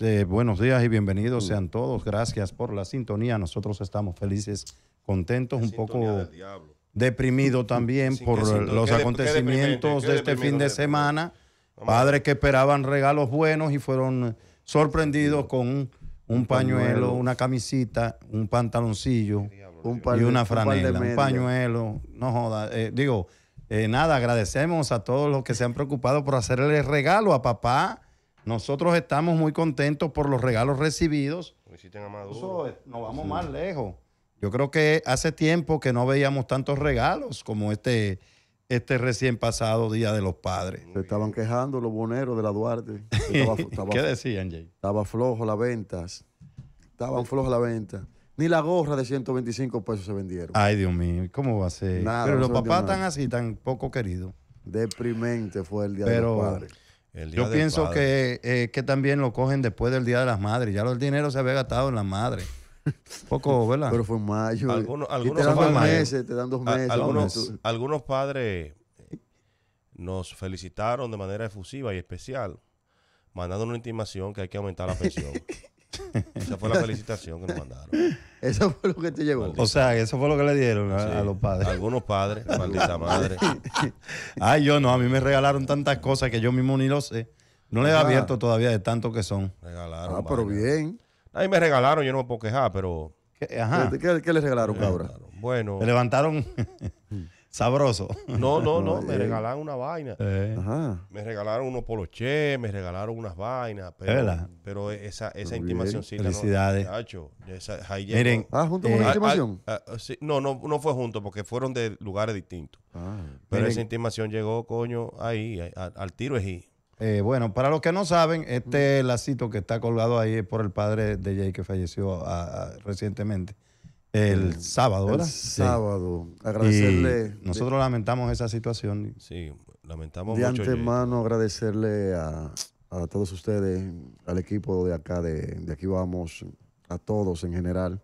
Eh, buenos días y bienvenidos sean todos. Gracias por la sintonía. Nosotros estamos felices, contentos, un poco deprimidos también por los acontecimientos de este fin de semana. Padres que esperaban regalos buenos y fueron sorprendidos con un, pañuelo, una camisita, un pantaloncillo un y una franela, un, pañuelo. No joda, eh, digo. Eh, nada, agradecemos a todos los que se han preocupado por hacerle regalo a papá nosotros estamos muy contentos por los regalos recibidos. A Nos vamos más lejos. Yo creo que hace tiempo que no veíamos tantos regalos como este, este recién pasado Día de los Padres. Se estaban quejando los boneros de la Duarte. ¿Qué decían, Jay? Estaba flojo las ventas. Estaban flojas las ventas. Ni la gorra de 125 pesos se vendieron. Ay, Dios mío, ¿cómo va a ser? Pero los papás están así, tan poco queridos. Deprimente fue el Día de los Padres. Yo pienso eh, que, también lo cogen después del Día de las Madres. Ya el dinero se había gastado en las madres. Poco, ¿verdad? Pero fue en mayo. Algunos, algunos algunos padres nos felicitaron de manera efusiva y especial, mandando una intimación que hay que aumentar la pensión. Esa fue la felicitación que nos mandaron. Eso fue lo que te llegó. O sea, eso fue lo que le dieron a, los padres. Algunos padres, maldita madre. Ay, yo no, a mí me regalaron tantas cosas que yo mismo ni lo sé. No le he ah. abierto todavía de tanto que son. Regalaron. Ah, pero bien. Ahí me regalaron, yo no me puedo quejar, pero. ¿Qué, ajá. ¿Qué, le regalaron, cabra? Bueno. Me levantaron. sabroso. No, no, no, me regalaron una vaina. Eh. Me regalaron unos polochés, me regalaron unas vainas. Pero, esa, esa intimación sí. Felicidades. No, esa, Miren. Ah, junto con eh, ah, intimación. Ah, ah, no, no, no fue junto porque fueron de lugares distintos. pero esa intimación llegó, coño, ahí, al tiro es eh, bueno, para los que no saben, este lacito que está colgado ahí es por el padre de Jay que falleció recientemente. El sábado, ¿verdad? El sábado. Agradecerle. nosotros lamentamos esa situación. Sí, lamentamos mucho. De antemano, agradecerle a, todos ustedes, al equipo de acá, de, aquí vamos, a todos en general,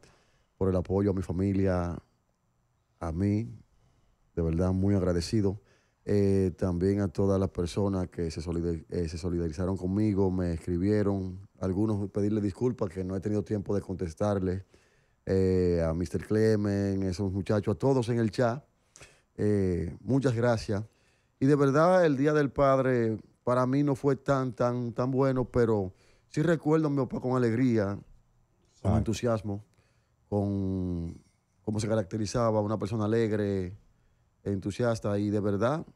por el apoyo a mi familia, a mí. De verdad, muy agradecido. Eh, también a todas las personas que se, eh, se, solidarizaron conmigo, me escribieron, algunos pedirle disculpas que no he tenido tiempo de contestarles. Eh, a Mr. Clemen, esos muchachos, a todos en el chat. Eh, muchas gracias. Y de verdad, el Día del Padre para mí no fue tan, tan, tan bueno, pero sí recuerdo a mi papá con alegría, con entusiasmo, con cómo se caracterizaba, una persona alegre, entusiasta y de verdad,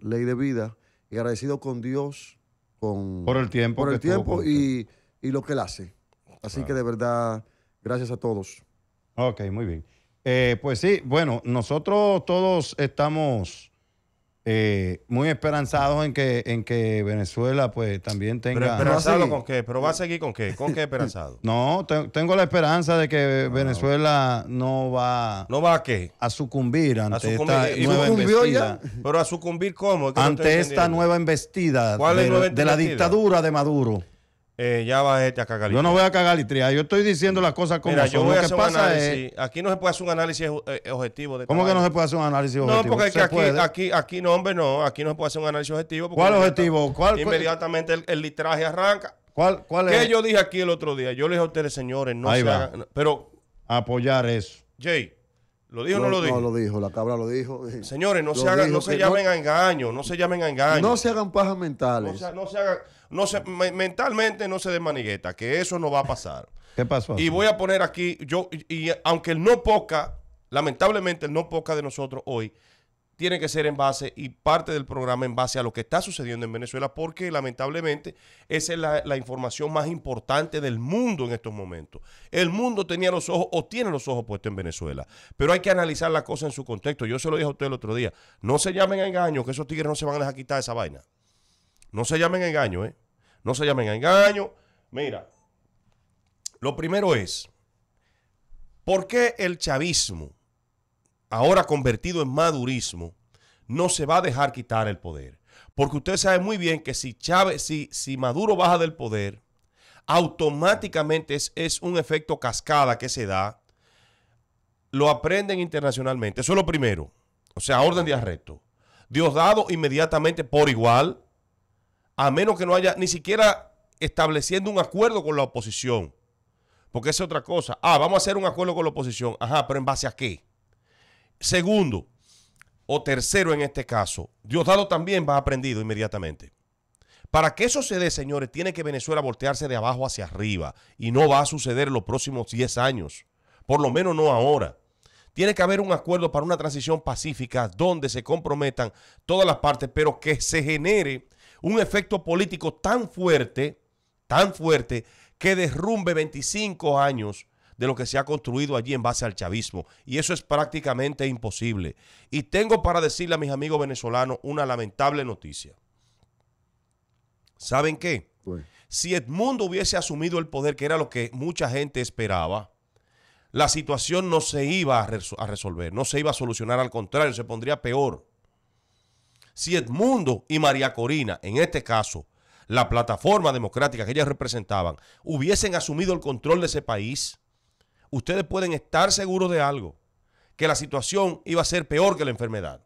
ley de vida. Y agradecido con Dios, con... Por el tiempo. Por el tiempo y, lo que él hace. Así que de verdad, gracias a todos. Ok, muy bien. Eh, pues sí, bueno, nosotros todos estamos eh, muy esperanzados en que, en que Venezuela pues también tenga... ¿Pero esperanzado con qué? ¿Pero va a seguir con qué? ¿Con qué esperanzado? no, tengo la esperanza de que ah, Venezuela no va... ¿No va a qué? A sucumbir ante esta nueva embestida. ¿Pero a sucumbir cómo? ante esta nueva embestida de la dictadura de Maduro. Eh, ya va este a cagar Yo no voy a cagar litria Yo estoy diciendo las cosas como Mira, Yo voy a análisis. Aquí no se puede hacer un análisis eh, objetivo. ¿Cómo que no se puede hacer un análisis objetivo? No, porque aquí, aquí, no, hombre, no. Aquí no se puede hacer un análisis objetivo. ¿Cuál objetivo? ¿Cuál, inmediatamente el, litraje arranca. ¿Cuál, cuál es? ¿Qué yo dije aquí el otro día? Yo le dije a ustedes, señores, no se hagan... Pero... Apoyar eso. Jay, ¿Lo dijo o no, lo dijo? No lo dijo, la cabra lo dijo. Señores, no se, hagan, no se llamen a engaño, no se llamen a engaño. No se hagan pajas mentales. no se hagan no se, mentalmente no se desmanigueta, que eso no va a pasar. ¿Qué pasó? Y voy a poner aquí, yo, y, aunque el no poca, lamentablemente el no poca de nosotros hoy, tiene que ser en base y parte del programa en base a lo que está sucediendo en Venezuela, porque lamentablemente esa es la, la, información más importante del mundo en estos momentos. El mundo tenía los ojos o tiene los ojos puestos en Venezuela, pero hay que analizar la cosa en su contexto. Yo se lo dije a usted el otro día, no se llamen a engaño que esos tigres no se van a dejar quitar esa vaina. No se llamen engaño, ¿eh? No se llamen engaño. Mira, lo primero es, ¿por qué el chavismo, ahora convertido en madurismo, no se va a dejar quitar el poder? Porque usted sabe muy bien que si, Chávez, si, si Maduro baja del poder, automáticamente es, un efecto cascada que se da. Lo aprenden internacionalmente. Eso es lo primero. O sea, orden de arresto. Dios dado inmediatamente por igual a menos que no haya ni siquiera estableciendo un acuerdo con la oposición. Porque es otra cosa. Ah, vamos a hacer un acuerdo con la oposición. Ajá, pero ¿en base a qué? Segundo, o tercero en este caso, Diosdado también va aprendido inmediatamente. Para que eso se dé, señores, tiene que Venezuela voltearse de abajo hacia arriba. Y no va a suceder en los próximos 10 años. Por lo menos no ahora. Tiene que haber un acuerdo para una transición pacífica donde se comprometan todas las partes, pero que se genere un efecto político tan fuerte, tan fuerte, que derrumbe 25 años de lo que se ha construido allí en base al chavismo. Y eso es prácticamente imposible. Y tengo para decirle a mis amigos venezolanos una lamentable noticia. ¿Saben qué? Si Edmundo hubiese asumido el poder, que era lo que mucha gente esperaba, la situación no se iba a resolver, no se iba a solucionar, al contrario, se pondría peor si Edmundo y María Corina, en este caso, la plataforma democrática que ellas representaban, hubiesen asumido el control de ese país, ustedes pueden estar seguros de algo, que la situación iba a ser peor que la enfermedad.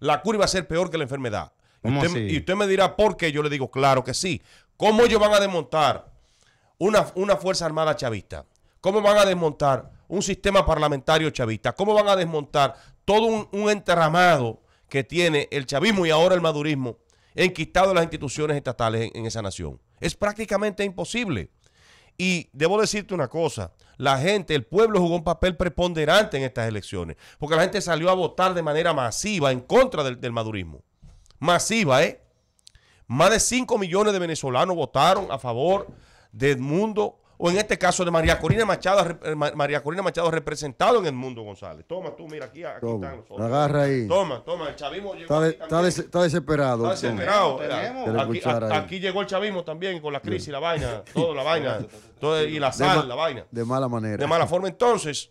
La cura iba a ser peor que la enfermedad. y usted me dirá por qué, yo le digo, claro que sí. ¿Cómo ellos van a desmontar una, una Fuerza Armada chavista? ¿Cómo van a desmontar un sistema parlamentario chavista? ¿Cómo van a desmontar todo un, un enterramado que tiene el chavismo y ahora el madurismo enquistado en las instituciones estatales en, esa nación. Es prácticamente imposible. Y debo decirte una cosa, la gente, el pueblo jugó un papel preponderante en estas elecciones, porque la gente salió a votar de manera masiva en contra del, madurismo. Masiva, ¿eh? Más de 5 millones de venezolanos votaron a favor de Edmundo o en este caso de María Corina Machado, eh, María Corina Machado representado en el mundo González. Toma tú, mira, aquí, aquí están Agarra ahí. Toma, toma, el chavismo llegó. Está, desesperado. Está desesperado. Aquí, llegó el chavismo también con la crisis, y la vaina, Todo, la vaina, y la sal, la vaina. De mala manera. De mala forma. Entonces,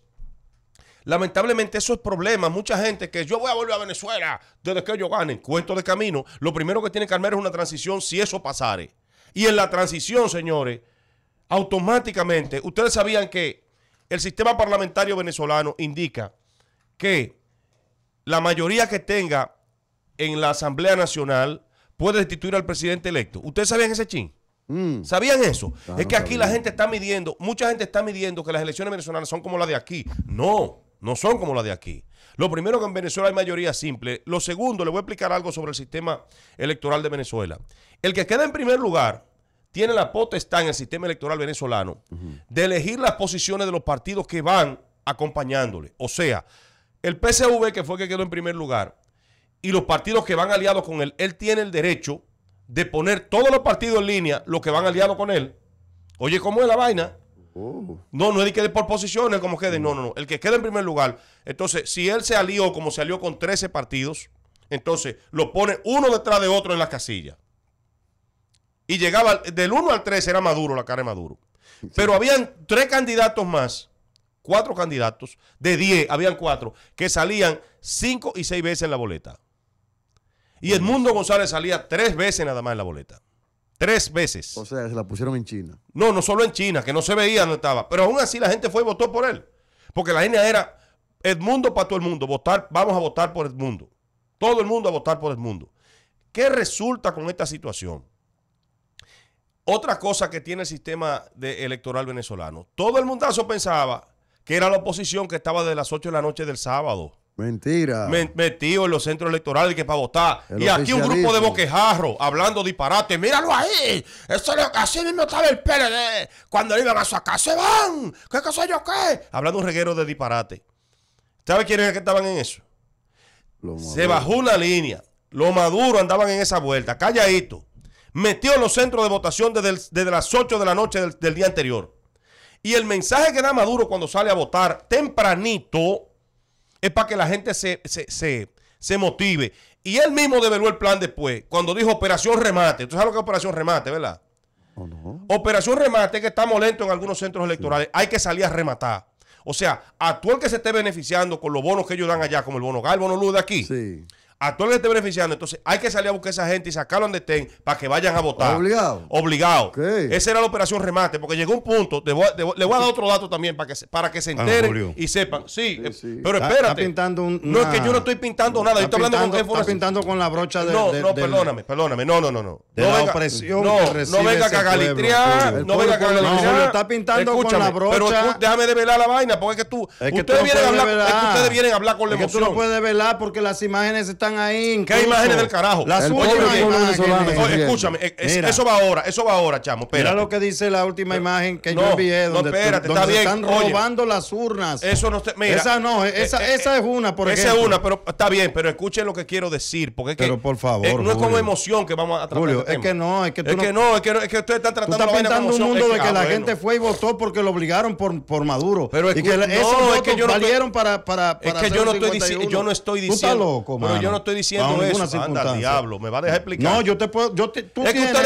Lamentablemente esos problemas, mucha gente que yo voy a volver a Venezuela desde que ellos gane, cuento de camino, lo primero que tiene que armar es una transición si eso pasare. Y en la transición, señores, automáticamente, ustedes sabían que el sistema parlamentario venezolano indica que la mayoría que tenga en la Asamblea Nacional puede destituir al presidente electo. ¿Ustedes sabían ese chin? Mm. ¿Sabían eso? Ah, es que aquí la gente está midiendo, mucha gente está midiendo que las elecciones venezolanas son como las de aquí. No, no son como las de aquí. Lo primero que en Venezuela hay mayoría simple. Lo segundo, le voy a explicar algo sobre el sistema electoral de Venezuela. El que queda en primer lugar tiene la potestad en el sistema electoral venezolano de elegir las posiciones de los partidos que van acompañándole. O sea, el PCV que fue que quedó en primer lugar, y los partidos que van aliados con él, él tiene el derecho de poner todos los partidos en línea, los que van aliados con él. Oye, ¿cómo es la vaina? Oh. No, no es que de por posiciones como quede, mm. no, no, no. El que queda en primer lugar. Entonces, si él se alió como se alió con 13 partidos, entonces lo pone uno detrás de otro en las casillas y llegaba del 1 al 3 era Maduro, la cara de Maduro. Pero habían tres candidatos más, cuatro candidatos, de 10, habían cuatro, que salían cinco y seis veces en la boleta. Y Edmundo González salía tres veces nada más en la boleta. Tres veces. O sea, se la pusieron en China. No, no solo en China, que no se veía dónde estaba. Pero aún así la gente fue y votó por él. Porque la línea era Edmundo para todo el mundo. Votar, vamos a votar por Edmundo. Todo el mundo a votar por Edmundo. ¿Qué resulta con esta situación? Otra cosa que tiene el sistema electoral venezolano. Todo el mundazo pensaba que era la oposición que estaba de las 8 de la noche del sábado. Mentira. metido en los centros electorales que para votar. y aquí un grupo de boquejarros hablando disparate. Míralo ahí. Eso es lo que así mismo estaba el PLD. Cuando iban a sacar, se van. ¿Qué cosa yo qué? Hablando un reguero de disparate. ¿Sabe quiénes que estaban en eso? se bajó una línea. Los maduros andaban en esa vuelta. Calladito metió en los centros de votación desde, las 8 de la noche del, día anterior. Y el mensaje que da Maduro cuando sale a votar tempranito es para que la gente se, motive. Y él mismo develó el plan después, cuando dijo Operación Remate. Tú sabes lo que es Operación Remate, ¿verdad? Oh, operación Remate, que estamos lentos en algunos centros electorales, hay que salir a rematar. O sea, actual que se esté beneficiando con los bonos que ellos dan allá, como el bono GAL, el bono luz de aquí, sí actualmente beneficiando. Entonces, hay que salir a buscar a esa gente y sacarlo donde estén para que vayan a votar. Obligado. Obligado. Esa era la operación remate, porque llegó un punto. le voy a dar otro dato también para que se, para que se ah, enteren y sepan. Sí, eh, pero espérate. No es que yo no estoy pintando nada. yo estoy hablando pintando, con Está pintando con la brocha de. No, no, perdóname, perdóname. No, no, no. no. no venga, No, no venga a cagalitrear. No venga a cagalitrear. No, está pintando con la brocha. Pero déjame develar la vaina, porque es que tú. ustedes vienen a hablar. ustedes vienen a hablar con la emoción. tú no puedes develar porque las imágenes están ahí. Incluso. ¿Qué imágenes del carajo? Las escúchame, e- e- eso va ahora, eso va ahora, chamo. Espérate. Mira lo que dice la última imagen que yo vi Donde, no, están robando las urnas. Eso no está mira, Esa no, eh, esa, eh, esa eh, es una, por esa es una, pero está bien, pero escuchen lo que quiero decir. Porque pero por favor. no es como emoción que vamos a tratar. Julio, es que no, es que tú. Es que no, es que, ustedes están tratando la vaina como un mundo de que la ah, gente fue y votó porque lo obligaron por Maduro. Pero es que yo no valieron para. Es que yo no estoy diciendo. Yo no estoy diciendo. Tú loco, estoy diciendo no, eso. Anda, diablo, me va a dejar explicar. No, yo te puedo. Yo tú es que usted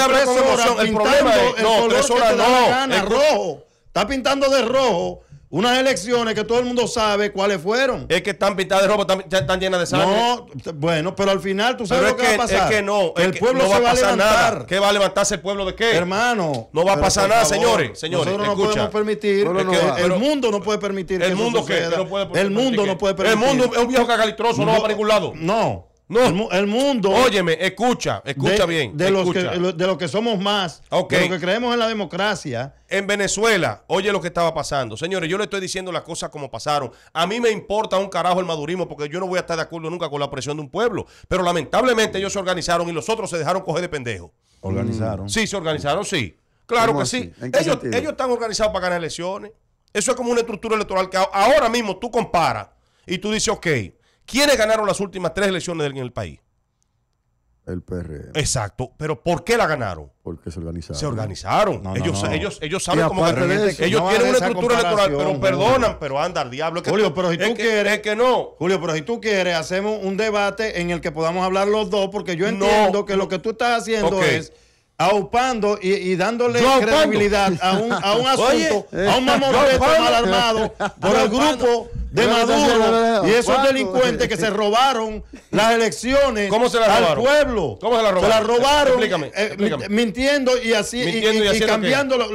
de No, rojo. Está pintando de rojo unas elecciones que todo el mundo sabe cuáles fueron. Es que están pintadas de ropa, están, llenas de sangre. No, bueno, pero al final tú sabes lo que, va a pasar. Es que no, el pueblo se va, a levantar. ¿Qué va a levantarse el pueblo de qué? Hermano. No va a pasar nada, señores. señores nosotros no podemos permitir. el, mundo no puede permitir. ¿El mundo qué? el mundo no puede permitir. El mundo es un viejo cagalitroso, no, va a ningún No. No. El, mundo. Óyeme, escucha, escucha bien. De, Los que, somos más, de los que creemos en la democracia. En Venezuela, oye lo que estaba pasando. Señores, yo le estoy diciendo las cosas como pasaron. A mí me importa un carajo el madurismo porque yo no voy a estar de acuerdo nunca con la presión de un pueblo. Pero lamentablemente ellos se organizaron y los otros se dejaron coger de pendejo. ¿Organizaron? Mm. Sí, se organizaron, sí. Claro que sí. Ellos, ellos están organizados para ganar elecciones. Eso es como una estructura electoral que ahora mismo tú comparas y tú dices, ok. ¿Quiénes ganaron las últimas tres elecciones en el país? El PRM. Exacto. Pero ¿por qué la ganaron? Porque se organizaron. Se organizaron. ellos, saben cómo ganar. Ellos tienen una estructura electoral, pero perdonan, pero anda al diablo. Julio, pero si tú quieres. Que, no. Julio, pero si tú quieres, hacemos un debate en el que podamos hablar los dos, porque yo entiendo que lo que tú estás haciendo es aupando y, dándole credibilidad a un, a un asunto, a un mal armado por el grupo de Maduro y esos delincuentes que se robaron las elecciones al pueblo. ¿Cómo se las robaron? Se robaron eh, mintiendo y así y, cambiando los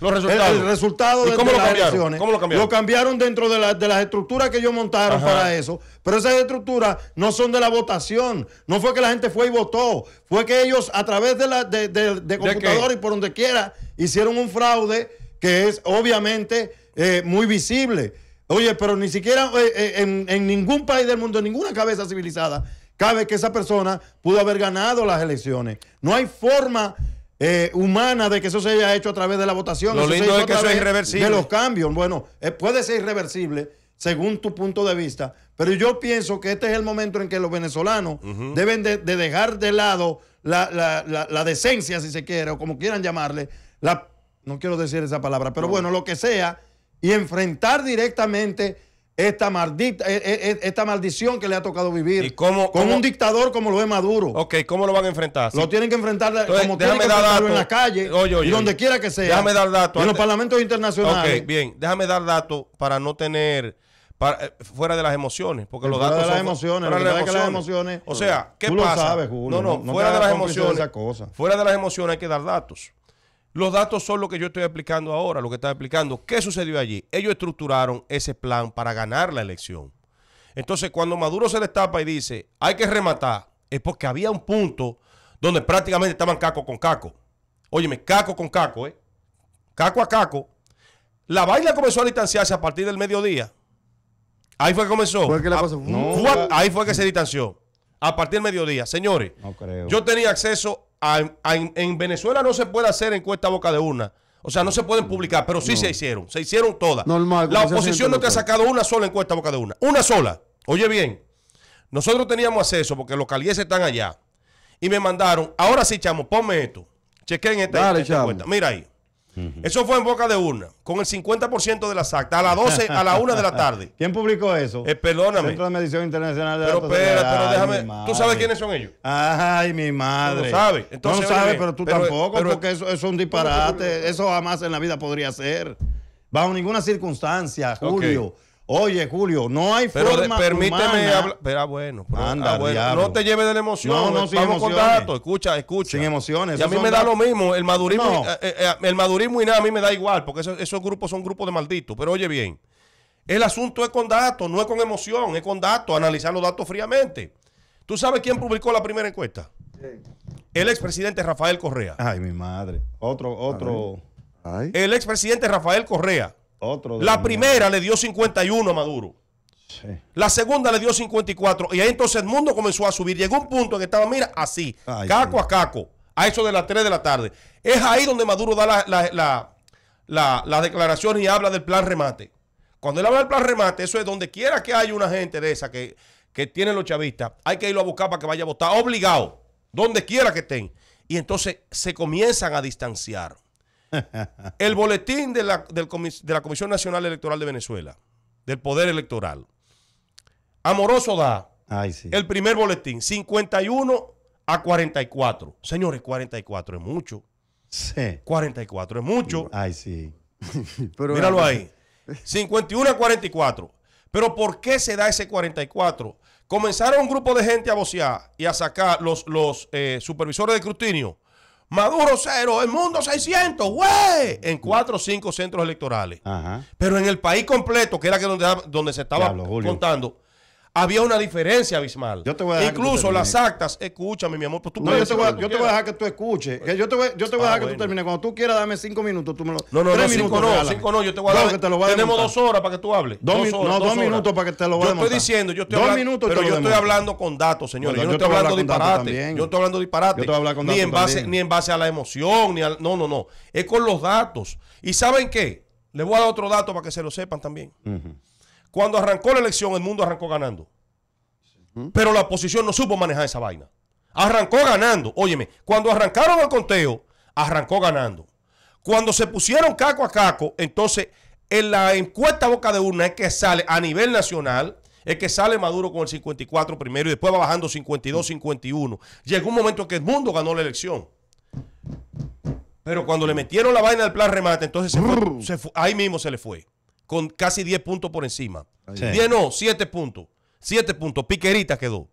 resultados. El, resultado de, cómo lo las cambiaron? elecciones. lo cambiaron? dentro de, las estructuras que ellos montaron para eso. Pero esas estructuras no son de la votación. No fue que la gente fue y votó. Fue que ellos a través de, la, de, computador y por donde quiera hicieron un fraude que es obviamente eh, muy visible. Oye, pero ni siquiera eh, eh, en, ningún país del mundo, ninguna cabeza civilizada, cabe que esa persona pudo haber ganado las elecciones. No hay forma eh, humana de que eso se haya hecho a través de la votación. Lo lindo es que eso es irreversible. De los cambios. Bueno, puede ser irreversible según tu punto de vista, pero yo pienso que este es el momento en que los venezolanos deben de, dejar de lado la, decencia, si se quiere, o como quieran llamarle, la, no quiero decir esa palabra, pero bueno, lo que sea y enfrentar directamente esta, maldita, e, e, e, esta maldición que le ha tocado vivir con un dictador como lo es Maduro. Ok, ¿cómo lo van a enfrentar? Lo tienen que enfrentar como tienen que en la calle oye, y donde quiera que sea. Déjame dar datos. En los parlamentos internacionales. Ok, bien, déjame dar datos para no tener... Eh, fuera de las emociones, porque los fuera de las emociones, las emociones. O sea, ¿qué tú pasa? Lo sabes, Julio, no, no, fuera de las emociones, cosa. fuera de las emociones hay que dar datos. Los datos son lo que yo estoy explicando ahora, lo que está explicando. ¿Qué sucedió allí? Ellos estructuraron ese plan para ganar la elección. Entonces, cuando Maduro se destapa tapa y dice, hay que rematar, es porque había un punto donde prácticamente estaban caco con caco. Óyeme, caco con caco, ¿eh? Caco a caco. La vaina comenzó a distanciarse a partir del mediodía. Ahí fue que comenzó. Ah, ahí fue que se distanció. A partir del mediodía. Señores, yo tenía acceso en Venezuela no se puede hacer encuesta boca de una, O sea, no se pueden publicar, pero sí se hicieron. Se hicieron todas. Normal, la oposición no te ha sacado una sola encuesta boca de una. Una sola. Oye bien, nosotros teníamos acceso porque los calieses están allá. Y me mandaron, ahora sí, chamo, ponme esto. Chequen esta, encuesta. Mira ahí. Eso fue en boca de urna, con el 50% de las actas, a las 12, a la 1 de la tarde. ¿Quién publicó eso? Eh, perdóname. Centro Medición Internacional Pero espérate, déjame. ¿Tú sabes quiénes son ellos? Ay, mi madre. No sabes. Entonces, no sabes, pero tú tampoco, porque eso, es un disparate. Eso jamás en la vida podría ser. Bajo ninguna circunstancia, Julio. Oye, Julio, no hay pero forma de, permíteme hablar. Pero ah, bueno, Anda, ah, no te lleves de la emoción. No, no, Vamos con datos. Escucha, escucha. Sin emociones. Y a mí me da lo mismo. El madurismo, eh, eh, eh, el madurismo y nada a mí me da igual, porque esos, grupos son grupos de malditos. Pero oye bien, el asunto es con datos, no es con emoción, es con datos, analizar los datos fríamente. ¿Tú sabes quién publicó la primera encuesta? Sí. El expresidente Rafael Correa. Ay, mi madre. Otro, otro. El expresidente Rafael Correa la primera le dio 51 a Maduro. La segunda le dio 54. Y ahí entonces el mundo comenzó a subir. Llegó un punto en que estaba, mira, así, caco a caco, a eso de las 3 de la tarde. Es ahí donde Maduro da las la, la, declaraciones y habla del plan remate. Cuando él habla del plan remate, eso es donde quiera que haya una gente de esa que, que tiene los chavistas, hay que irlo a buscar para que vaya a votar, obligado, donde quiera que estén. Y entonces se comienzan a distanciar. El boletín de la, Comisión Nacional Electoral de Venezuela, del Poder Electoral. Amoroso da el primer boletín, 51 a 44. Señores, 44 es mucho. Sí. 44 es mucho. Ay, sí. Míralo ahí. 51 a 44. Pero ¿por qué se da ese 44? Comenzaron un grupo de gente a vocear y a sacar los, eh, supervisores de escrutinio Maduro cero, el mundo 600, güey, en cuatro o cinco centros electorales. Pero en el país completo, que era que donde, donde se estaba contando, había una diferencia abismal. Yo te voy a Incluso las actas, escúchame, mi amor. Pues tú no, yo te, voy a, yo te voy a dejar que tú escuches. yo te voy, yo te voy a ah, dejar que tú termines. Cuando tú quieras, dame cinco minutos. Tú me lo, no, no, no, minutos, cinco no, cinco no. Yo te voy a dar. te lo a tenemos dos horas para que tú hables. Dos, horas, no, dos, minutos para que te lo vayas. Yo estoy diciendo, yo estoy dos hablando, pero yo estoy hablando con datos, señores. yo estoy hablando disparate. Yo estoy hablando disparate. Yo te voy a Ni en base, ni en base a la emoción, ni No, no, no. Es con los datos. ¿Y saben qué? Les voy a dar otro dato para que se lo sepan también. Cuando arrancó la elección, el mundo arrancó ganando. Pero la oposición no supo manejar esa vaina. Arrancó ganando. Óyeme, cuando arrancaron el conteo, arrancó ganando. Cuando se pusieron caco a caco, entonces en la encuesta boca de urna es que sale a nivel nacional, es que sale Maduro con el 54 primero y después va bajando 52, 51. Llegó un momento que el mundo ganó la elección. Pero cuando le metieron la vaina del plan remate, entonces ahí mismo se le fue con casi 10 puntos por encima. 10 no, 7 puntos. 7 puntos. Piquerita quedó.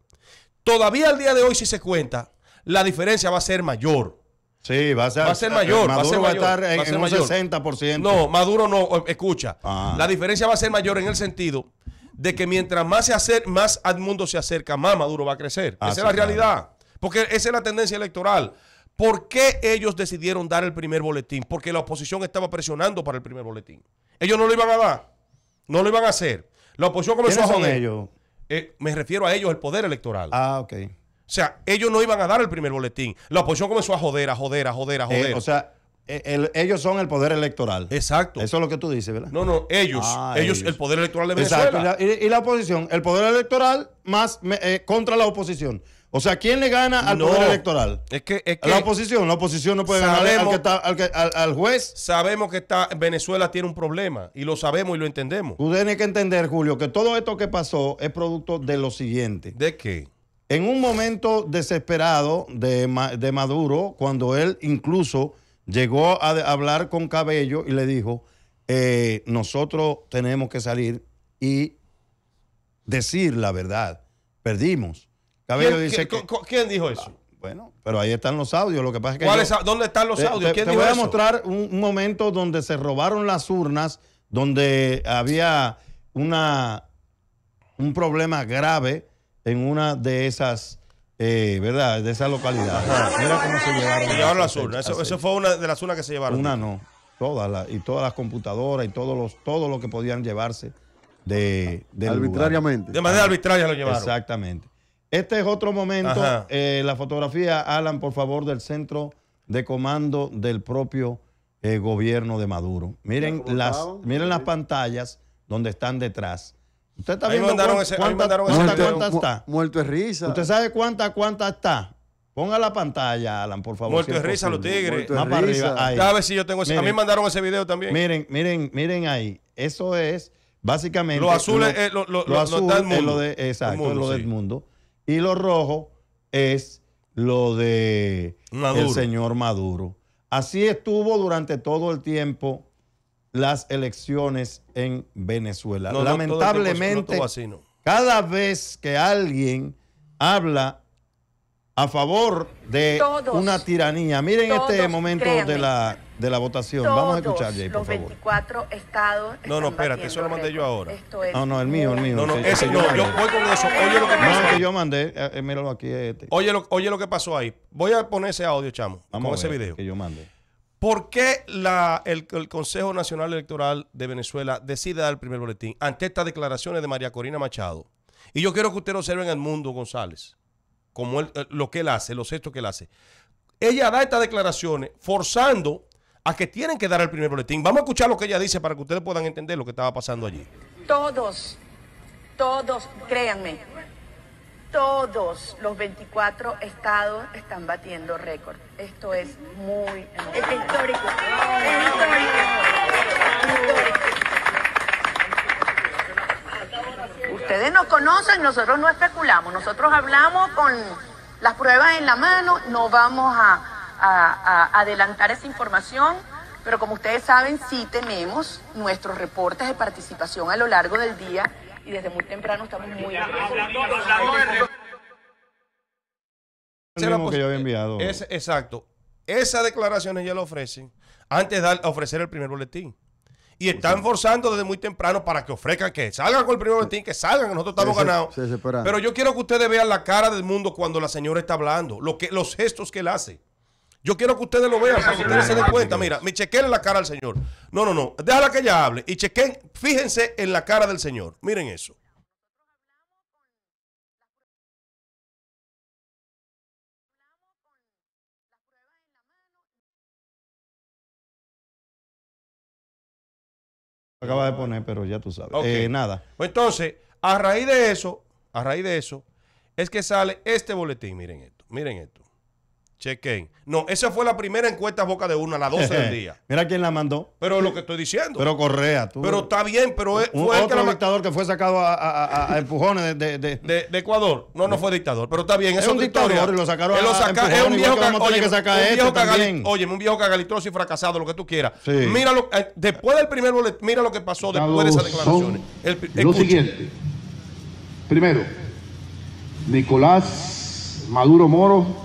Todavía al día de hoy, si se cuenta, la diferencia va a ser mayor. Sí, va a ser, va a ser mayor. Maduro va a, ser estar en, un 60%. No, Maduro no. Eh, escucha, ah. la diferencia va a ser mayor en el sentido de que mientras más se acer más al mundo se acerca, más Maduro va a crecer. Ah, esa es la realidad. Porque esa es la tendencia electoral. ¿Por qué ellos decidieron dar el primer boletín? Porque la oposición estaba presionando para el primer boletín. Ellos no lo iban a dar. No lo iban a hacer. La oposición comenzó a joder. Ellos? Eh, me refiero a ellos, el poder electoral. Ah, ok. O sea, ellos no iban a dar el primer boletín. La oposición comenzó a joder, a joder, a joder, a eh, joder. o sea, eh, ellos son el poder electoral. Exacto. Eso es lo que tú dices, ¿verdad? No, no, ellos. Ah, ellos, el poder electoral de Venezuela. Exacto. Y la, oposición, el poder electoral más contra la oposición. O sea, ¿quién le gana al poder electoral? Es que, la oposición, la oposición no puede ganar al, juez. Sabemos que está, Venezuela tiene un problema y lo sabemos y lo entendemos. Tú tienes que entender, Julio, que todo esto que pasó es producto de lo siguiente. ¿De qué? En un momento desesperado de, Maduro, cuando él incluso llegó a hablar con Cabello y le dijo, eh, nosotros tenemos que salir y decir la verdad, perdimos ¿Quién, dijo eso? Bueno, pero ahí están los audios. Lo que ¿Dónde están los audios? Te, voy a mostrar un, momento donde se robaron las urnas, donde había una, un problema grave en una de esas. Eh, ¿Verdad? De esa localidad. Mira cómo se llevaron. las urnas. Eso, fue una de las urnas que se llevaron. Una no. Todas las, y todas las computadoras y todos los, todo lo que podían llevarse de, Arbitrariamente. De manera ah, arbitraria lo llevaron. Exactamente. Este es otro momento. Eh, la fotografía, Alan, por favor, del centro de comando del propio eh, gobierno de Maduro. Miren las, miren las pantallas donde están detrás. Usted está viendo cuánta, ese, está. Muerto es risa. ¿Usted sabe cuánta, cuánta está? Ponga la pantalla, Alan, por favor. Muerto es risa, los tigres. Más para arriba. si yo tengo ese. a mí mandaron ese video también. Miren, miren, miren ahí. Eso es básicamente. lo, eh, lo, azul, Es lo de, exacto, es lo del mundo y lo rojo es lo de el señor Maduro. Así estuvo durante todo el tiempo las elecciones en Venezuela. Lamentablemente, cada vez que alguien habla a favor de una tiranía. Miren este momento de la, de la votación. Vamos a escuchar, Jay, por los 24 estados. No, no, espérate, eso lo mandé yo ahora. no, no, el mío, el mío. No, no, ese no, yo, voy con eso. Oye lo que pasó. No, que yo mandé, eh, eh, míralo aquí. Este. Oye, lo, oye lo que pasó ahí. Voy a poner ese audio, chamo, Vamos con a ese video. Que yo mandé. ¿Por qué el, Consejo Nacional Electoral de Venezuela decide dar el primer boletín ante estas declaraciones de María Corina Machado? Y yo quiero que ustedes observen el mundo, González como eh, lo que él hace, los hechos que él hace. Ella da estas declaraciones forzando a que tienen que dar el primer boletín. Vamos a escuchar lo que ella dice para que ustedes puedan entender lo que estaba pasando allí. Todos, todos, créanme, todos los 24 estados están batiendo récord. Esto es muy... histórico, Es histórico. ustedes nos conocen, nosotros no especulamos, nosotros hablamos con las pruebas en la mano, no vamos a, adelantar esa información, pero como ustedes saben, sí tenemos nuestros reportes de participación a lo largo del día y desde muy temprano estamos muy... enviado. Es, exacto. Esas declaraciones ya lo ofrecen antes de ofrecer el primer boletín. Y pues están forzando desde muy temprano para que ofrezcan que salgan con el primer ventín, que salgan, nosotros estamos ganados. Pero yo quiero que ustedes vean la cara del mundo cuando la señora está hablando, lo que, los gestos que él hace. Yo quiero que ustedes lo vean para que ustedes se den cuenta. Mira, me chequen la cara al señor. No, no, no. Déjala que ella hable y chequen, fíjense en la cara del señor. Miren eso. acaba de poner, pero ya tú sabes. Eh, nada. Pues entonces, a raíz de eso, a raíz de eso, es que sale este boletín. Miren esto, miren esto. Chequen. No, esa fue la primera encuesta a boca de una a las 12 del día. Mira quién la mandó. Pero lo que estoy diciendo. Pero Correa, tú. Pero está bien, pero un, fue el que dictador que fue sacado a, empujones de, Ecuador. No, no fue dictador, pero está bien. Es, es un dictador y lo sacaron lo Es un viejo, que, oye, que saca un viejo oye, un viejo cagalitroso y fracasado, lo que tú quieras. Mira lo, eh, después del primer boletín, mira lo que pasó después de esas declaraciones. El, siguiente. Primero, Nicolás Maduro Moro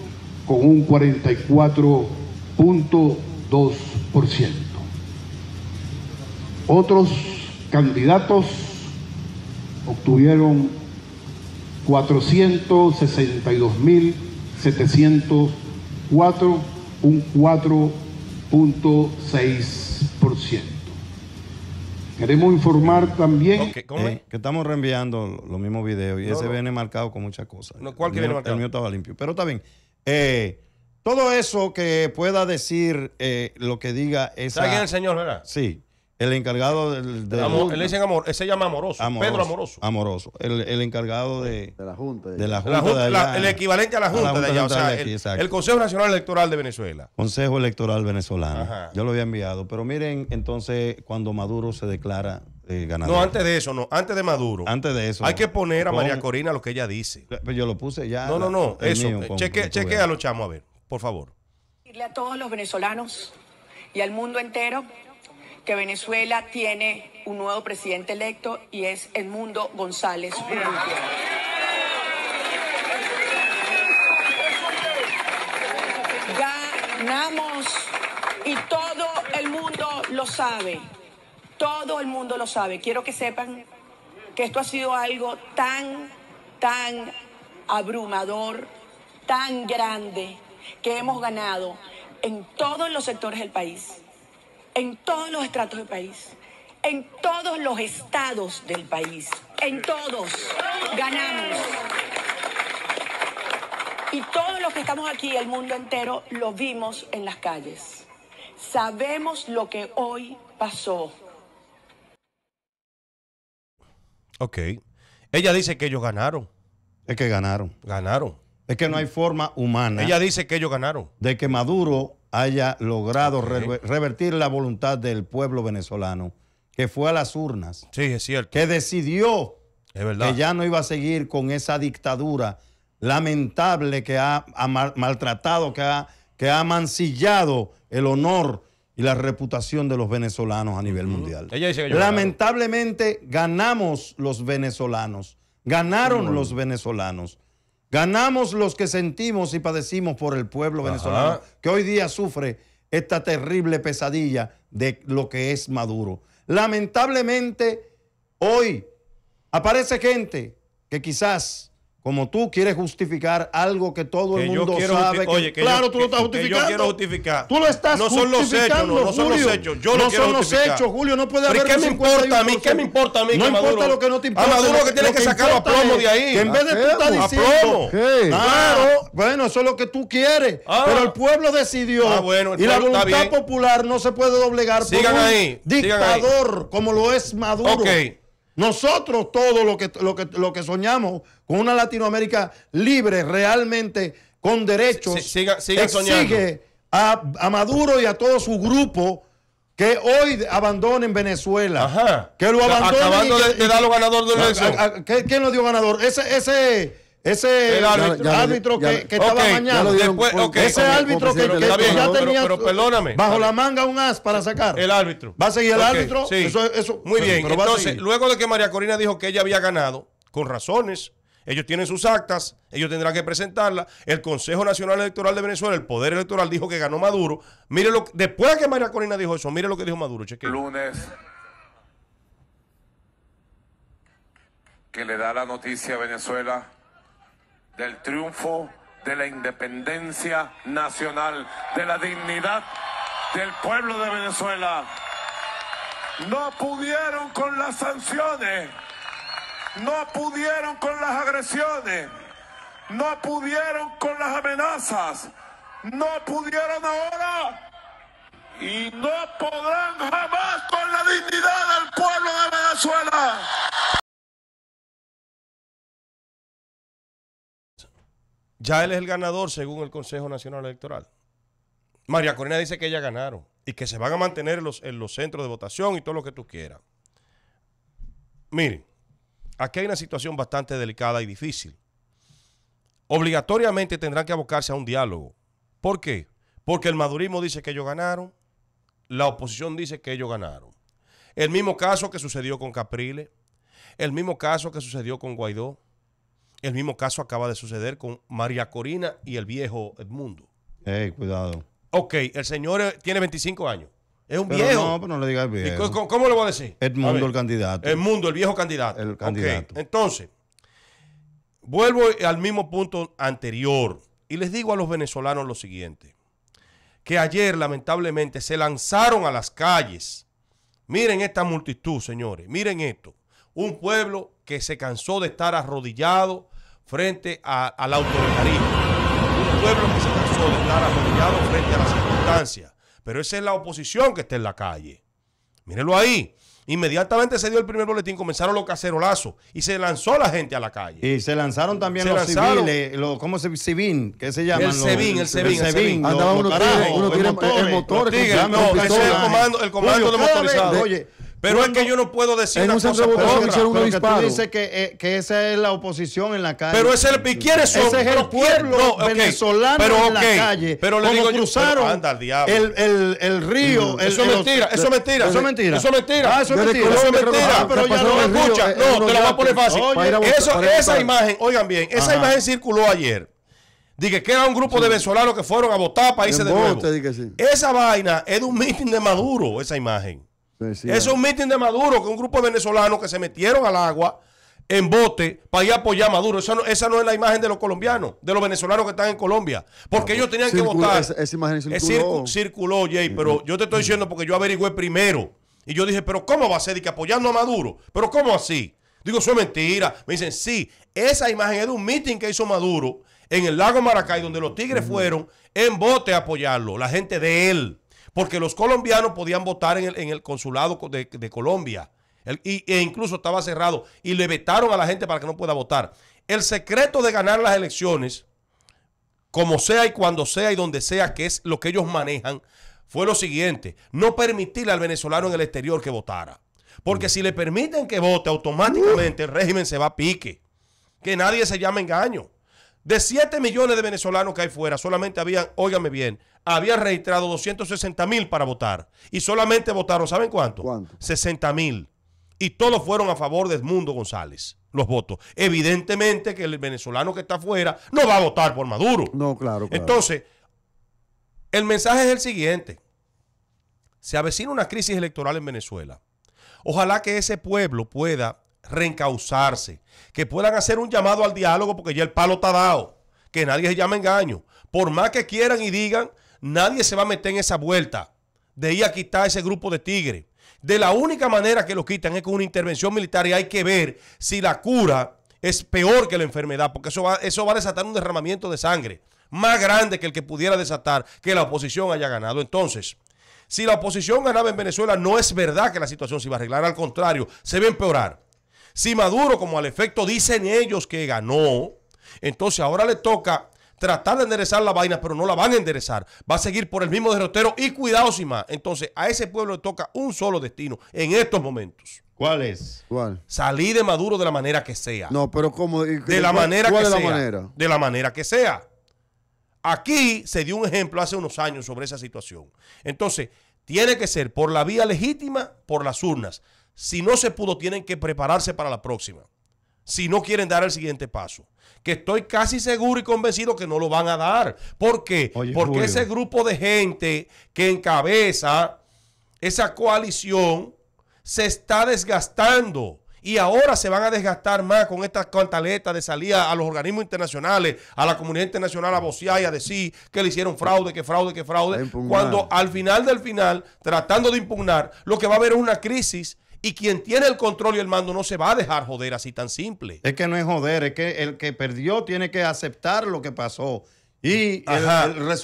con un 44.2%. Otros candidatos obtuvieron 462.704, un 4.6%. Queremos informar también eh, que estamos reenviando los mismos videos y ese viene marcado con muchas cosas. No, ¿Cuál que El mío estaba limpio, pero está bien. Eh, todo eso que pueda decir eh, lo que diga esa. ¿Sabe es el señor, verdad? Sí. El encargado del. amor, se llama amoroso, Pedro Amoroso. Amoroso. El, encargado de, de, la Junta. el equivalente a la Junta, de el, Consejo Nacional Electoral de Venezuela. Consejo Electoral Venezolano. Yo lo había enviado. Pero miren, entonces, cuando Maduro se declara no, antes de eso, no. Antes de Maduro. Antes de eso. Hay que poner a María Corina lo que ella dice. Pero yo lo puse ya. No, no, no. Eso. Eh, a los a ver, por favor. a todos los venezolanos y al mundo entero que Venezuela tiene un nuevo presidente electo y es el mundo González Ganamos y todo el mundo lo sabe. Todo el mundo lo sabe. Quiero que sepan que esto ha sido algo tan, tan abrumador, tan grande, que hemos ganado en todos los sectores del país, en todos los estratos del país, en todos los estados del país, en todos ganamos. Y todos los que estamos aquí, el mundo entero, lo vimos en las calles. Sabemos lo que hoy pasó. Ok. Ella dice que ellos ganaron. Es que ganaron. Ganaron. Es que no hay forma humana. Ella dice que ellos ganaron. De que Maduro haya logrado revertir la voluntad del pueblo venezolano, que fue a las urnas. Sí, es cierto. Que decidió verdad. que ya no iba a seguir con esa dictadura lamentable que ha, maltratado, que que ha mancillado el honor y la reputación de los venezolanos a nivel mundial. Lamentablemente ganamos los venezolanos, ganaron los venezolanos, ganamos los que sentimos y padecimos por el pueblo venezolano que hoy día sufre esta terrible pesadilla de lo que es Maduro. Lamentablemente hoy aparece gente que quizás como tú quieres justificar algo que todo el mundo sabe. Que, Oye, claro, tú lo estás justificando. yo quiero justificar. Tú lo estás no justificando, hechos, no, son los hechos. Yo no lo son los hechos, Julio. No puede haber. ¿Qué me importa a mí? ¿Qué me importa a mí? No importa lo que no te importa. Maduro que tiene que, sacarlo a plomo de ahí. en vez de tú estás diciendo. Claro. Ah. Bueno, eso es lo que tú quieres. Ah. Pero el pueblo decidió. Ah, bueno, y la voluntad popular no se puede doblegar por un dictador como lo es Maduro. Okay. Nosotros todo lo que, lo que, soñamos con una Latinoamérica libre, realmente con derechos, sigue, a, Maduro y a todo su grupo que hoy abandonen Venezuela. Ajá. Que lo Acabando de, de ¿Quién lo dio ganador? Ese, ese ese árbitro, que, estaba mañana. ese árbitro que, ya tenía bajo la manga un as para sacar. El árbitro. Va a seguir el árbitro. Muy bien. Entonces, luego de que María Corina dijo que ella había ganado, con razones, ellos tienen sus actas, ellos tendrán que presentarlas. El Consejo Nacional Electoral de Venezuela, el Poder Electoral, dijo que ganó Maduro. Mire lo, después de que María Corina dijo eso, mire lo que dijo Maduro. Cheque. Lunes. Que le da la noticia a Venezuela del triunfo de la independencia nacional, de la dignidad del pueblo de Venezuela. No pudieron con las sanciones, no pudieron con las agresiones, no pudieron con las amenazas, no pudieron ahora y no podrán jamás con la dignidad del pueblo de Venezuela. Ya él es el ganador según el Consejo Nacional Electoral. María Corina dice que ya ganaron y que se van a mantener en los, los centros de votación y todo lo que tú quieras. Miren, aquí hay una situación bastante delicada y difícil. Obligatoriamente tendrán que abocarse a un diálogo. ¿Por qué? Porque el madurismo dice que ellos ganaron, la oposición dice que ellos ganaron. El mismo caso que sucedió con Capriles, el mismo caso que sucedió con Guaidó. El mismo caso acaba de suceder con María Corina y el viejo Edmundo. Ey, cuidado. Ok, el señor eh, tiene 25 años. Es un viejo. No, pero no le digas viejo. Cómo, le voy a decir? Edmundo, el candidato. Edmundo, el viejo candidato. El candidato. Entonces, vuelvo al mismo punto anterior y les digo a los venezolanos lo siguiente. Que ayer, lamentablemente, se lanzaron a las calles. Miren esta multitud, señores. Miren esto. Un pueblo que se cansó de estar arrodillado frente al autoritarismo. Un pueblo que se cansó de estar frente a las circunstancias. Pero esa es la oposición que está en la calle. Mírenlo ahí. Inmediatamente se dio el primer boletín, comenzaron los cacerolazos y se lanzó la gente a la calle. Y se lanzaron también los civiles, los, ¿cómo se Civin? ¿Qué se llama? El Civin, el Civin. El Civin. el motor. El, el comando, el comando de motorizado. Oye, pero es que yo no puedo decir una cosa Que eh, que, esa es la oposición en la calle. Pero ese, es el pueblo no, venezolano en la calle. Pero le digo cruzaron anda, el, el, el, río. eso, es mentira, eso es mentira. Eso es mentira. Ah, eso es mentira. eso es mentira. pero ya no me escucha. No, te la voy a poner fácil. Esa imagen, oigan bien, esa imagen circuló ayer. Dije que era un grupo de venezolanos que fueron a votar a países de nuevo. Esa vaina es de un mitin de Maduro, esa imagen. Eso es un mitin de Maduro, que un grupo de venezolanos que se metieron al agua en bote para ir a apoyar a Maduro. Esa no, es la imagen de los colombianos, de los venezolanos que están en Colombia. Porque ellos tenían que votar. Esa, imagen circuló. Jay, pero yo te estoy diciendo porque yo averigüé primero. Y yo dije, pero ¿cómo va a ser? Y que apoyando a Maduro. ¿Pero cómo así? Digo, eso es mentira. Me dicen, sí, esa imagen es de un mitin que hizo Maduro en el lago Maracay, donde los tigres fueron en bote a apoyarlo, la gente de él porque los colombianos podían votar en el, consulado de, Colombia. y, e incluso estaba cerrado y le vetaron a la gente para que no pueda votar. El secreto de ganar las elecciones, como sea y cuando sea y donde sea, que es lo que ellos manejan, fue lo siguiente, no permitirle al venezolano en el exterior que votara. Porque mm. si le permiten que vote, automáticamente el régimen se va a pique. Que nadie se llame engaño. De 7 millones de venezolanos que hay fuera, solamente habían, óigame bien, habían registrado 260 mil para votar. Y solamente votaron, ¿saben cuánto? ¿Cuánto? 60 mil. Y todos fueron a favor de Edmundo González, los votos. Evidentemente que el venezolano que está afuera no va a votar por Maduro. No, claro. claro. Entonces, el mensaje es el siguiente. Se avecina una crisis electoral en Venezuela. Ojalá que ese pueblo pueda reencauzarse, que puedan hacer un llamado al diálogo porque ya el palo está dado, que nadie se llame engaño. Por más que quieran y digan, nadie se va a meter en esa vuelta de ir a quitar ese grupo de tigres. De la única manera que lo quitan es con una intervención militar y hay que ver si la cura es peor que la enfermedad, porque eso va, eso va a desatar un derramamiento de sangre más grande que el que pudiera desatar que la oposición haya ganado. Entonces, si la oposición ganaba en Venezuela, no es verdad que la situación se iba a arreglar, al contrario, se va a empeorar. Si Maduro, como al efecto dicen ellos que ganó, entonces ahora le toca tratar de enderezar la vaina, pero no la van a enderezar. Va a seguir por el mismo derrotero y cuidado sin más. Entonces a ese pueblo le toca un solo destino en estos momentos. ¿Cuál es? ¿Cuál? Salir de Maduro de la manera que sea. No, pero ¿cómo? De la manera que sea. manera? De la manera que sea. Aquí se dio un ejemplo hace unos años sobre esa situación. Entonces, tiene que ser por la vía legítima, por las urnas. Si no se pudo, tienen que prepararse para la próxima. Si no quieren dar el siguiente paso. Que estoy casi seguro y convencido que no lo van a dar. ¿Por qué? Porque ese grupo de gente que encabeza esa coalición se está desgastando. Y ahora se van a desgastar más con estas cantaletas de salida a los organismos internacionales, a la comunidad internacional a vocear y a decir que le hicieron fraude, que fraude, que fraude. Cuando al final del final, tratando de impugnar, lo que va a haber es una crisis y quien tiene el control y el mando no se va a dejar joder así tan simple. Es que no es joder, es que el que perdió tiene que aceptar lo que pasó y el,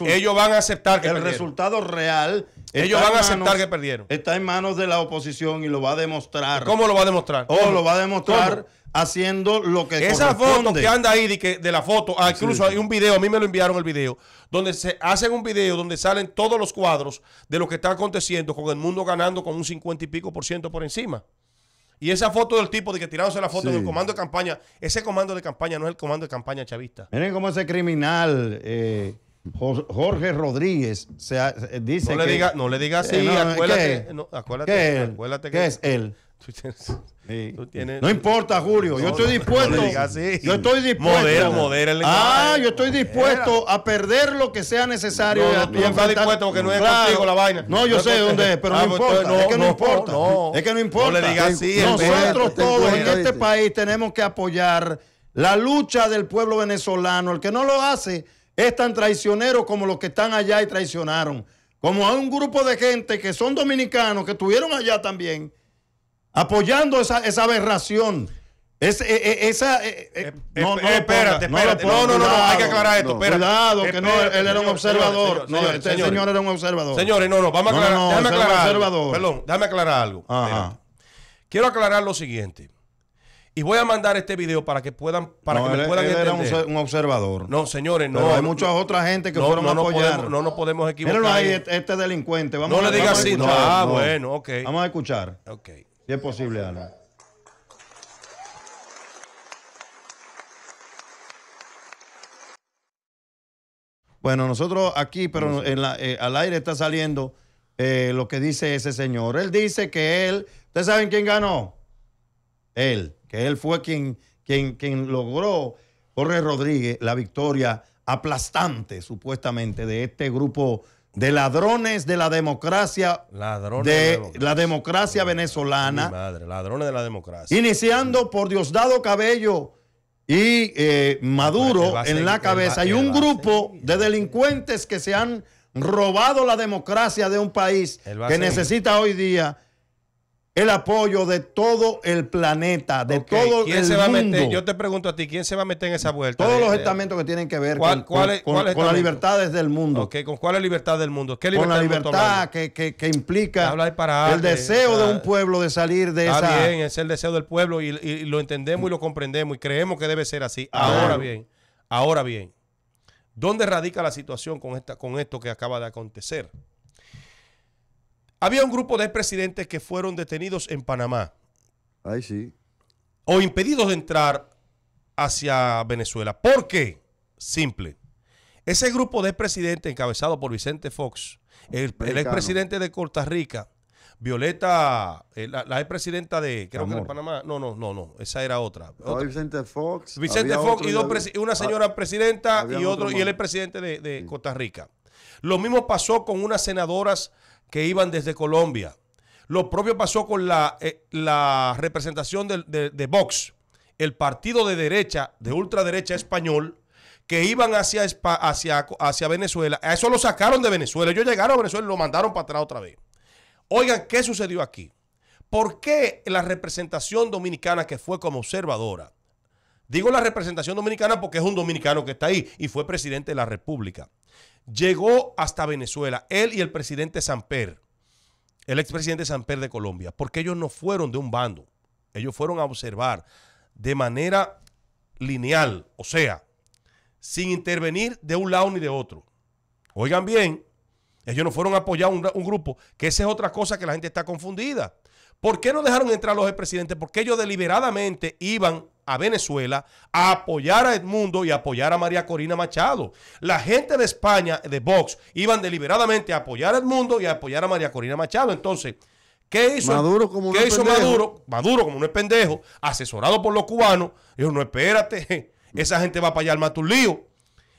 ellos van a aceptar que el resultado real. Ellos van a aceptar que perdieron. Está en manos de la oposición y lo va a demostrar. ¿Cómo lo va a demostrar? Oh, o lo va a demostrar haciendo lo que Esa foto que anda ahí de, la foto, ah, incluso hay un video, a mí me lo enviaron el video, donde se hacen un video donde salen todos los cuadros de lo que está aconteciendo con el mundo ganando con un 50 y pico por ciento por encima. Y esa foto del tipo de que tirándose la foto del comando de campaña, ese comando de campaña no es el comando de campaña chavista. Miren cómo ese criminal eh, Jorge Rodríguez se, eh, dice no le que, diga, no le diga eh, así, acuérdate, acuérdate, que, que es él no importa, Julio. yo estoy dispuesto. Yo estoy dispuesto. Modera, modera Ah, yo estoy dispuesto a perder lo que sea necesario no, yo sé dónde es, pero ah, no pues, importa. es que no, importa. Nosotros todos en este país tenemos que apoyar la lucha del pueblo venezolano. El que no lo hace es tan traicionero como los que están allá y traicionaron. Como hay un grupo de gente que son dominicanos que estuvieron allá también apoyando esa, esa aberración. Es, e, e, esa, e, eh, no, no, eh, espérate, espérate. No, no, no, no, hay que aclarar esto. Espérate. Cuidado, que no, él era un observador. no, este señor era un observador. Señores, no, no, vamos a aclarar. déjame aclarar. Algo. Perdón, déjame aclarar algo. Quiero aclarar lo siguiente. Y voy a mandar este video para que puedan, para que me puedan él entender. Era un, observador. No, señores, no. hay muchas otras gente que fueron a apoyar. no nos podemos equivocar. este, este delincuente. Vamos no le digas así. Ah, bueno, ok. Vamos a escuchar. Ok es posible, Ana. Bueno, nosotros aquí, pero eh, al aire está saliendo eh, lo que dice ese señor. Él dice que él, ¿ustedes saben quién ganó? Él, que él fue quien, quien, quien logró, Jorge Rodríguez, la victoria aplastante supuestamente de este grupo de ladrones de la democracia de, la democracia, venezolana. ladrones de la democracia. Iniciando por Diosdado Cabello y eh, Maduro en la cabeza. ...y un grupo de delincuentes que se han robado la democracia de un país que necesita hoy día el apoyo de todo el planeta, de todo el se mundo. Yo te pregunto a ti, ¿quién se va a meter en esa vuelta? Todos los estamentos que tienen que ver con, cuál las libertades del mundo. Okay. ¿Con la libertad del mundo? ¿Qué libertad con la libertad que, que, que, implica el deseo de un pueblo de salir de está bien, es el deseo del pueblo y, lo entendemos y lo comprendemos y creemos que debe ser así. Ahora bien, ahora bien, ¿dónde radica la situación con, esta, con esto que acaba de acontecer? Había un grupo de expresidentes que fueron detenidos en Panamá. Ay, sí. O impedidos de entrar hacia Venezuela. ¿Por qué? Simple. Ese grupo de expresidentes encabezado por Vicente Fox, el, ex expresidente de Costa Rica, Violeta, eh, la, ex expresidenta de, creo que de Panamá, no, no, no, no, esa era otra. Vicente Fox. Vicente Fox y una ah, señora presidenta y otro, y él es presidente de, Costa Rica. Lo mismo pasó con unas senadoras que iban desde Colombia. Lo propio pasó con la, eh, representación de, Vox, el partido de derecha, de ultraderecha español, que iban hacia, hacia, hacia Venezuela. A eso lo sacaron de Venezuela. Ellos llegaron a Venezuela y lo mandaron para atrás otra vez. Oigan, ¿qué sucedió aquí? ¿Por qué la representación dominicana que fue como observadora? Digo la representación dominicana porque es un dominicano que está ahí y fue presidente de la República llegó hasta Venezuela, él y el presidente Samper, el expresidente Samper de Colombia, porque ellos no fueron de un bando, ellos fueron a observar de manera lineal, o sea, sin intervenir de un lado ni de otro. Oigan bien, ellos no fueron a apoyar un, grupo, que esa es otra cosa que la gente está confundida. ¿Por qué no dejaron entrar los expresidentes? Porque ellos deliberadamente iban a Venezuela, a apoyar a Edmundo y a apoyar a María Corina Machado. La gente de España, de Vox, iban deliberadamente a apoyar a Edmundo y a apoyar a María Corina Machado. Entonces, ¿Qué hizo Maduro como ¿qué Maduro? Maduro como un pendejo, asesorado por los cubanos. Dijo, no, espérate, mm. esa gente va para allá al matar lío.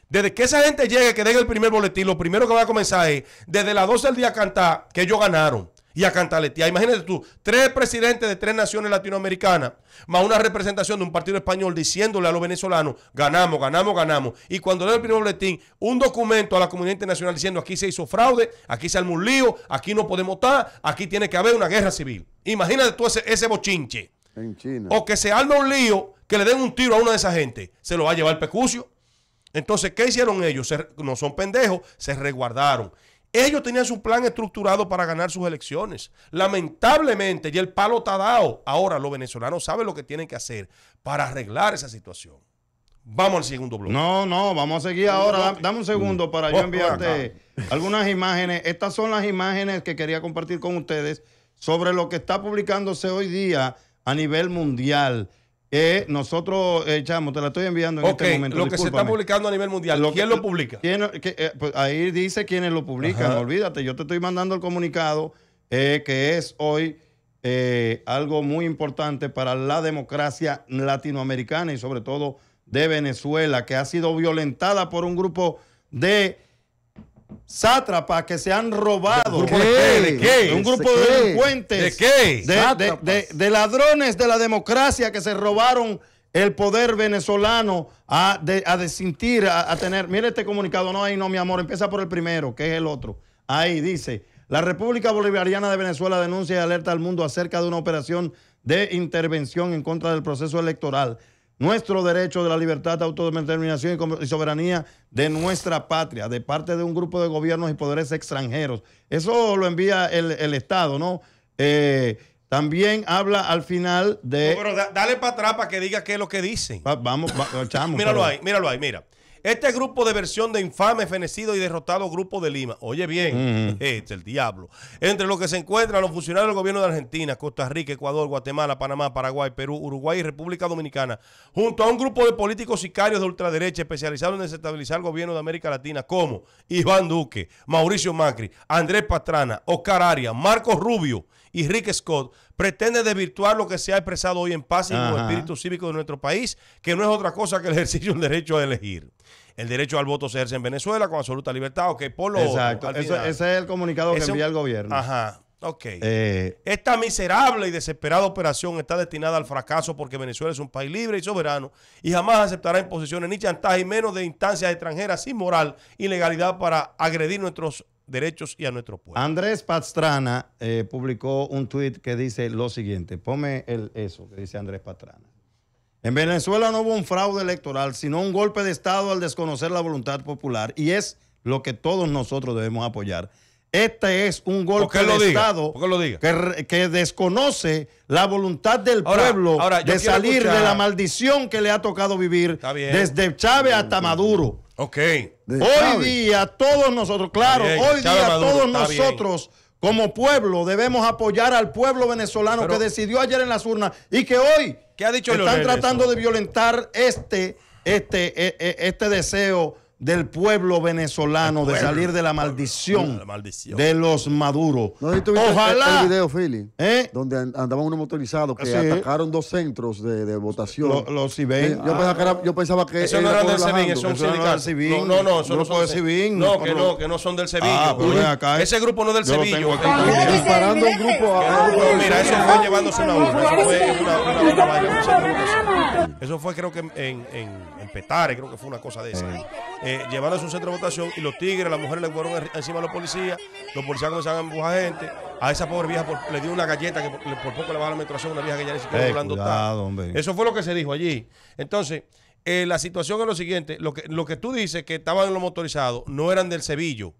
Desde que esa gente llegue, que den el primer boletín, lo primero que va a comenzar es, desde las 12 del día cantar, que ellos ganaron y a cantaletear. Imagínate tú, tres presidentes de tres naciones latinoamericanas, más una representación de un partido español diciéndole a los venezolanos, ganamos, ganamos, ganamos. Y cuando le el primer boletín, un documento a la comunidad internacional diciendo, aquí se hizo fraude, aquí se armó un lío, aquí no podemos estar, aquí tiene que haber una guerra civil. Imagínate tú ese, bochinche. O que se arma un lío, que le den un tiro a una de esas gente, se lo va a llevar el pecucio. Entonces, ¿qué hicieron ellos? no son pendejos, se resguardaron. Ellos tenían su plan estructurado para ganar sus elecciones. Lamentablemente, y el palo está dado. Ahora los venezolanos saben lo que tienen que hacer para arreglar esa situación. Vamos al segundo bloque. No, no, vamos a seguir ahora. Dame un segundo mm. para yo enviarte algunas imágenes. Estas son las imágenes que quería compartir con ustedes sobre lo que está publicándose hoy día a nivel mundial nosotros echamos, eh, te la estoy enviando en este momento. Lo que se está publicando a nivel mundial, ¿quién lo publica? Eh, pues, ahí dice quiénes lo publican, olvídate, yo te estoy mandando el comunicado eh, que es hoy algo muy importante para la democracia latinoamericana y sobre todo de Venezuela, que ha sido violentada por un grupo de sátrapas que se han robado. ¿De un grupo de delincuentes. ¿De ladrones de la democracia que se robaron el poder venezolano a, a desintir, a, tener. Mire este comunicado. No, ahí no, mi amor. Empieza por el primero, que es el otro. Ahí dice. La República Bolivariana de Venezuela denuncia y alerta al mundo acerca de una operación de intervención en contra del proceso electoral nuestro derecho de la libertad, autodeterminación y soberanía de nuestra patria, de parte de un grupo de gobiernos y poderes extranjeros. Eso lo envía el, Estado, ¿no? Eh, también habla al final de. dale para atrás para que diga qué es lo que dicen. vamos, va, míralo ahí, míralo ahí, mira. Este grupo de versión de infame, fenecido y derrotado grupo de Lima. Oye bien, este es el diablo. Entre los que se encuentran los funcionarios del gobierno de Argentina, Costa Rica, Ecuador, Guatemala, Panamá, Paraguay, Perú, Uruguay y República Dominicana, junto a un grupo de políticos sicarios de ultraderecha especializados en desestabilizar el gobierno de América Latina, como Iván Duque, Mauricio Macri, Andrés Pastrana, Oscar Arias, Marcos Rubio y Rick Scott, pretende desvirtuar lo que se ha expresado hoy en paz y en el espíritu cívico de nuestro país, que no es otra cosa que el ejercicio del derecho a elegir. El derecho al voto se ejerce en Venezuela con absoluta libertad, ok, por lo Exacto, ese es el comunicado que envía el gobierno. Ajá, ok. Eh, Esta miserable y desesperada operación está destinada al fracaso porque Venezuela es un país libre y soberano y jamás aceptará imposiciones ni chantaje y menos de instancias extranjeras sin moral y legalidad para agredir nuestros derechos y a nuestro pueblo. Andrés Pastrana eh, publicó un tuit que dice lo siguiente, ponme el, eso que dice Andrés Pastrana. En Venezuela no hubo un fraude electoral, sino un golpe de Estado al desconocer la voluntad popular y es lo que todos nosotros debemos apoyar. Este es un golpe de Estado Que, desconoce la voluntad del pueblo de salir de la maldición que le ha tocado vivir desde Chávez hasta Maduro. Ok. hoy día todos nosotros, claro, hoy día todos nosotros como pueblo debemos apoyar al pueblo venezolano que decidió ayer en las urnas y que hoy ha dicho están tratando de violentar este, este, e, e, este deseo del pueblo venezolano de salir de la maldición, de los maduros. Ojalá. ¿Eh? Donde andaban unos motorizados que ah, atacaron dos centros de, de votación. Los civiles. Eh, ah. Yo, pensaba que Eso no era del Sevin es No, no, no, eso no son del civil. No, que no, que no son del Sevin ah, eh. ese grupo no es del Sevilla Disparando un grupo eso fue llevándose una urna. Eso fue Eso fue creo que en Petare, creo que fue una cosa de esa. Eh, Llevaron a su centro de votación y los tigres, las mujeres le fueron encima a los policías, los policías comenzaron a empujar gente, a esa pobre vieja le dio una galleta que por, poco le a la menstruación, una vieja que ya ni eh, hablando Eso fue lo que se dijo allí. Entonces, eh, la situación es lo siguiente, lo que, lo tú dices que estaban en los motorizados no eran del Sevillo,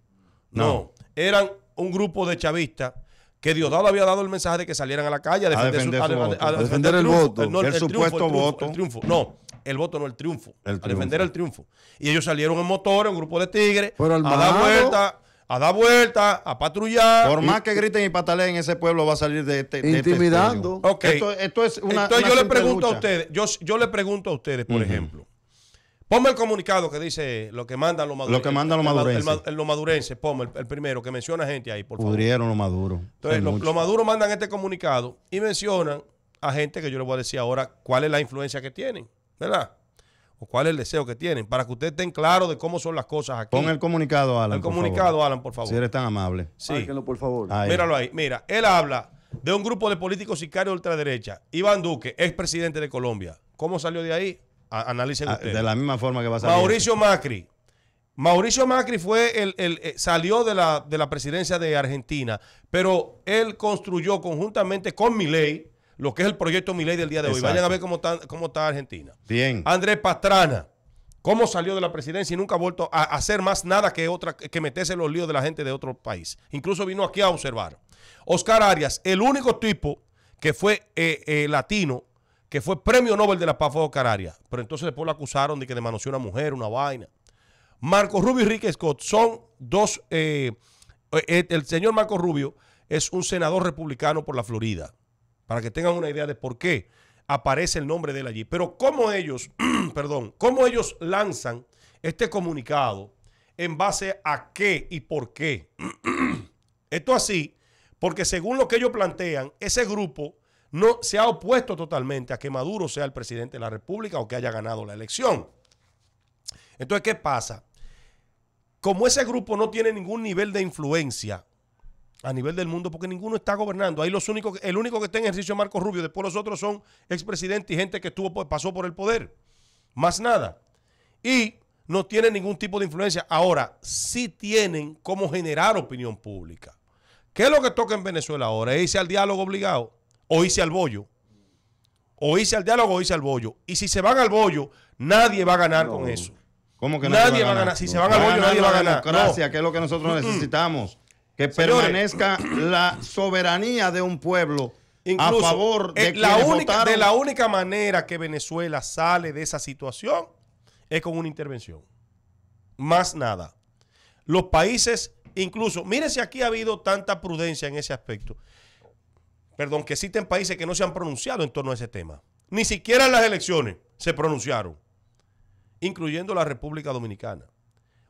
no, eran un grupo de chavistas que Diosdado había dado el mensaje de que salieran a la calle a defender, el voto, el, supuesto voto. no el voto, no el triunfo. A defender el triunfo. Y ellos salieron en motor, un grupo de tigres, a dar vuelta a dar vuelta a patrullar. Por más que griten y pataleen, ese pueblo va a salir de este. este intimidando. esto, Entonces yo le pregunto a ustedes, yo, le pregunto a ustedes, por ejemplo. Ponme el comunicado que dice lo que mandan los madurenses. Lo que mandan los madurenses. El, ponme el, primero, que menciona gente ahí, por favor. Pudrieron los maduros. Entonces, los, los maduros mandan este comunicado y mencionan a gente que yo les voy a decir ahora cuál es la influencia que tienen. ¿verdad? O cuál es el deseo que tienen, para que ustedes estén claros de cómo son las cosas aquí. Pon el comunicado, Alan. El comunicado, Alan, por favor. Si eres tan amable. Sí. por favor. Míralo ahí. Mira, él habla de un grupo de políticos sicarios ultraderecha. Iván Duque, expresidente presidente de Colombia. ¿Cómo salió de ahí? Analícenlo. Ah, de la misma forma que va a salir. Mauricio Macri. Mauricio Macri fue el, eh, salió de la, de la presidencia de Argentina, pero él construyó conjuntamente con Milei lo que es el proyecto ley del día de hoy. Vayan a ver cómo está, cómo está Argentina. Bien. Andrés Pastrana, cómo salió de la presidencia y nunca ha vuelto a hacer más nada que, otra, que meterse en los líos de la gente de otro país. Incluso vino aquí a observar. Oscar Arias, el único tipo que fue eh, eh, latino, que fue premio Nobel de la Paz fue Oscar Arias. Pero entonces después lo acusaron de que demanoció una mujer, una vaina. Marco Rubio y Rick Scott son dos. Eh, el señor Marco Rubio es un senador republicano por la Florida para que tengan una idea de por qué aparece el nombre de él allí. Pero cómo ellos, perdón, cómo ellos lanzan este comunicado en base a qué y por qué. Esto así, porque según lo que ellos plantean, ese grupo no se ha opuesto totalmente a que Maduro sea el presidente de la República o que haya ganado la elección. Entonces, ¿qué pasa? Como ese grupo no tiene ningún nivel de influencia a nivel del mundo, porque ninguno está gobernando. Ahí los únicos, el único que está en ejercicio es Marco Rubio, después los otros son expresidentes y gente que estuvo, pues, pasó por el poder. Más nada. Y no tienen ningún tipo de influencia. Ahora, sí tienen cómo generar opinión pública. ¿Qué es lo que toca en Venezuela ahora? ¿Es irse al diálogo obligado? ¿O irse al bollo? ¿O irse al diálogo o irse al bollo? Y si se van al bollo, nadie va a ganar con eso. ¿Cómo que nadie, va a ganar? Si se van al bollo, nadie va a ganar. Gracias, que es lo que nosotros necesitamos que permanezca la soberanía de un pueblo a favor eh, de la única, De la única manera que Venezuela sale de esa situación es con una intervención. Más nada. Los países, incluso, mire si aquí ha habido tanta prudencia en ese aspecto. Perdón, que existen países que no se han pronunciado en torno a ese tema. Ni siquiera en las elecciones se pronunciaron, incluyendo la República Dominicana.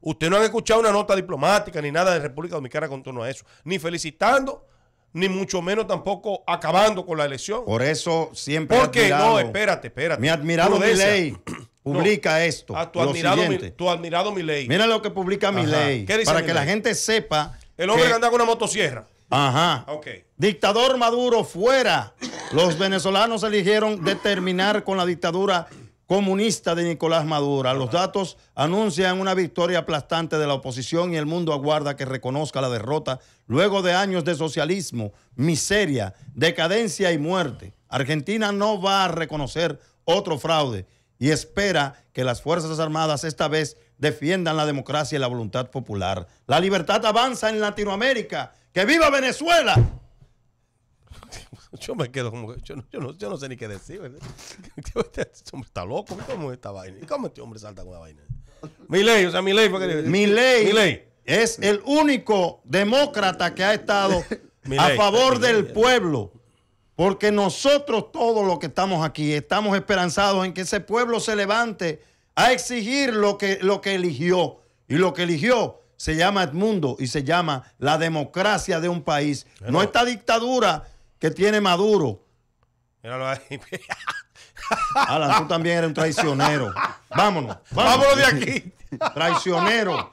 Usted no han escuchado una nota diplomática ni nada de República Dominicana con torno a eso, ni felicitando, ni mucho menos tampoco acabando con la elección. Por eso siempre. Porque no, espérate, espérate. Mi admirado ley publica esto. A tu, admirado, mi, tu admirado Mira lo que publica mi ley, Para que la gente sepa. El hombre que, anda con una motosierra. Ajá. Ok. Dictador Maduro fuera. Los venezolanos eligieron determinar con la dictadura comunista de Nicolás Maduro. Los datos anuncian una victoria aplastante de la oposición y el mundo aguarda que reconozca la derrota luego de años de socialismo, miseria, decadencia y muerte. Argentina no va a reconocer otro fraude y espera que las Fuerzas Armadas esta vez defiendan la democracia y la voluntad popular. La libertad avanza en Latinoamérica. ¡Que viva Venezuela! Yo me quedo como yo, no, yo no sé ni qué decir, ¿verdad? Este hombre está loco, ¿cómo es esta vaina? ¿Cómo este hombre salta con la vaina? ley, o sea, ley, ¿por qué? Mi ley es el único demócrata que ha estado a favor del pueblo. Porque nosotros todos los que estamos aquí estamos esperanzados en que ese pueblo se levante a exigir lo que, lo que eligió. Y lo que eligió se llama Edmundo y se llama la democracia de un país. no esta dictadura que tiene Maduro. Míralo ahí. Alan, tú también eres un traicionero. Vámonos, vámonos de aquí. traicionero.